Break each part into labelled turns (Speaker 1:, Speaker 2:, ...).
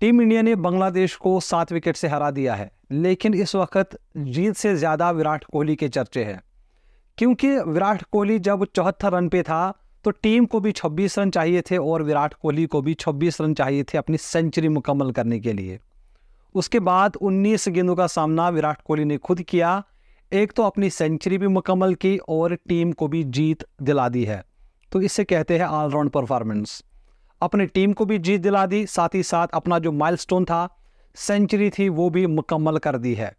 Speaker 1: team India ने बांग्लादेश को सात विकेट से हरा दिया है लेकिन इस वक्त जीत से ज़्यादा विराट कोहली के चर्चे हैं क्योंकि विराट कोहली जब चौहत्तर रन पे था तो टीम को भी 26 रन चाहिए थे और विराट कोहली को भी 26 रन चाहिए थे अपनी सेंचुरी मुकम्मल करने के लिए उसके बाद 19 गेंदों का सामना विराट कोहली ने खुद किया एक तो अपनी सेंचुरी भी मुकम्मल की और टीम को भी जीत दिला दी है तो इसे कहते हैं ऑलराउंड परफॉर्मेंस अपनी टीम को भी जीत दिला दी साथ ही साथ अपना जो माइलस्टोन था सेंचुरी थी वो भी मुकम्मल कर दी है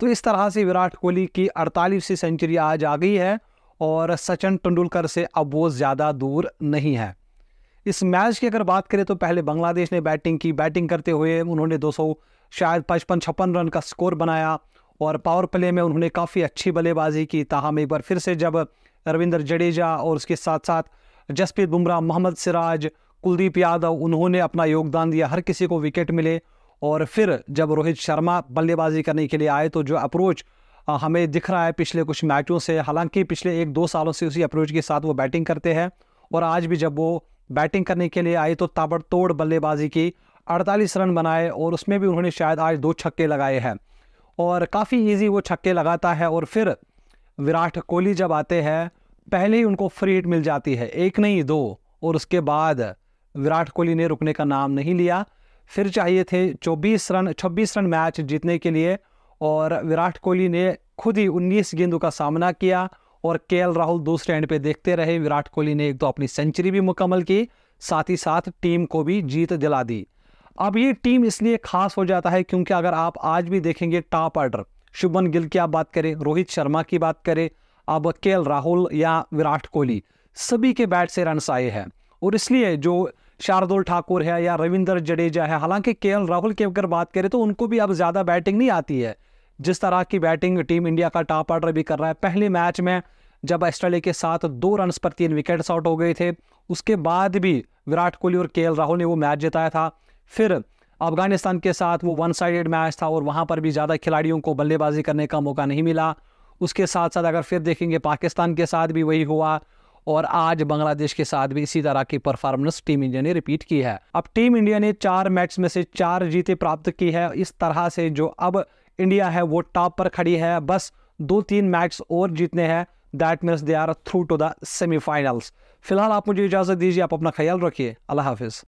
Speaker 1: तो इस तरह से विराट कोहली की अड़तालीसवीं सेंचुरी आज आ गई है और सचिन तेंदुलकर से अब वो ज़्यादा दूर नहीं है इस मैच की अगर बात करें तो पहले बांग्लादेश ने बैटिंग की बैटिंग करते हुए उन्होंने दो शायद पचपन छप्पन रन का स्कोर बनाया और पावर प्ले में उन्होंने काफ़ी अच्छी बल्लेबाजी की ताहम एक बार फिर से जब रविंद्र जडेजा और उसके साथ साथ जसप्रीत बुमराह मोहम्मद सिराज कुलदीप यादव उन्होंने अपना योगदान दिया हर किसी को विकेट मिले और फिर जब रोहित शर्मा बल्लेबाजी करने के लिए आए तो जो अप्रोच हमें दिख रहा है पिछले कुछ मैचों से हालांकि पिछले एक दो सालों से उसी अप्रोच के साथ वो बैटिंग करते हैं और आज भी जब वो बैटिंग करने के लिए आए तो ताबड़तोड़ बल्लेबाजी की 48 रन बनाए और उसमें भी उन्होंने शायद आज दो छक्के लगाए हैं और काफ़ी ईजी वो छक्के लगाता है और फिर विराट कोहली जब आते हैं पहले ही उनको फ्री हिट मिल जाती है एक नहीं दो और उसके बाद विराट कोहली ने रुकने का नाम नहीं लिया फिर चाहिए थे 24 रन 26 रन मैच जीतने के लिए और विराट कोहली ने खुद ही 19 गेंदों का सामना किया और के राहुल दूसरे एंड पे देखते रहे विराट कोहली ने एक तो अपनी सेंचुरी भी मुकम्मल की साथ ही साथ टीम को भी जीत दिला दी अब ये टीम इसलिए खास हो जाता है क्योंकि अगर आप आज भी देखेंगे टॉप ऑर्डर शुभमन गिल की आप बात करें रोहित शर्मा की बात करें अब के राहुल या विराट कोहली सभी के बैट से रन आए हैं और इसलिए जो शार्दुल ठाकुर है या रविंदर जडेजा है हालांकि के राहुल की अगर बात करें तो उनको भी अब ज़्यादा बैटिंग नहीं आती है जिस तरह की बैटिंग टीम इंडिया का टॉप ऑर्डर भी कर रहा है पहले मैच में जब ऑस्ट्रेलिया के साथ दो रन पर तीन विकेट्स आउट हो गए थे उसके बाद भी विराट कोहली और के राहुल ने वो मैच जिताया था फिर अफगानिस्तान के साथ वो वन साइडेड मैच था और वहाँ पर भी ज़्यादा खिलाड़ियों को बल्लेबाजी करने का मौका नहीं मिला उसके साथ साथ अगर फिर देखेंगे पाकिस्तान के साथ भी वही हुआ और आज बांग्लादेश के साथ भी इसी तरह की परफॉर्मेंस टीम इंडिया ने रिपीट की है अब टीम इंडिया ने चार मैच में से चार जीते प्राप्त की है इस तरह से जो अब इंडिया है वो टॉप पर खड़ी है बस दो तीन मैच और जीतने हैं that means they are through to the semifinals फिलहाल आप मुझे इजाज़त दीजिए आप अपना ख्याल रखिए अल्लाह हाफिज़